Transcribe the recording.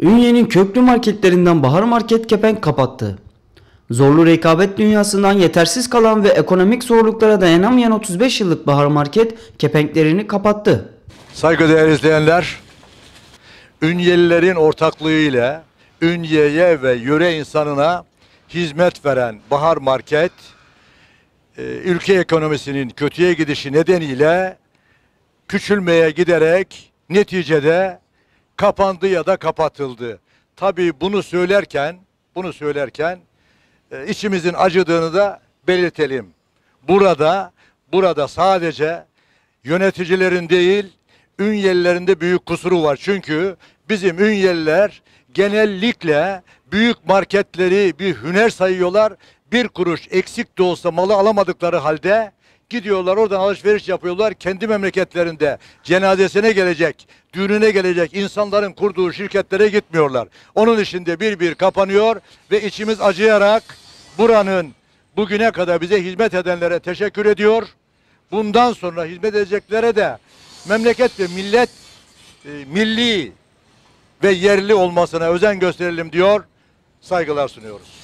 Ünye'nin köklü marketlerinden Bahar Market kepenk kapattı. Zorlu rekabet dünyasından yetersiz kalan ve ekonomik zorluklara dayanamayan 35 yıllık Bahar Market kepenklerini kapattı. Saygıdeğer izleyenler, Ünyelilerin ortaklığıyla Ünye'ye ve yöre insanına hizmet veren Bahar Market, e, ülke ekonomisinin kötüye gidişi nedeniyle küçülmeye giderek neticede kapandı ya da kapatıldı. Tabii bunu söylerken, bunu söylerken e, içimizin acıdığını da belirtelim. Burada, burada sadece yöneticilerin değil, Ünyelilerinde büyük kusuru var. Çünkü bizim Ünyeliler genellikle büyük marketleri bir hüner sayıyorlar. Bir kuruş eksik de olsa malı alamadıkları halde Gidiyorlar oradan alışveriş yapıyorlar kendi memleketlerinde. Cenazesine gelecek, düğününe gelecek insanların kurduğu şirketlere gitmiyorlar. Onun içinde bir bir kapanıyor ve içimiz acıyarak buranın bugüne kadar bize hizmet edenlere teşekkür ediyor. Bundan sonra hizmet edeceklere de memleket ve millet e, milli ve yerli olmasına özen gösterelim diyor. Saygılar sunuyoruz.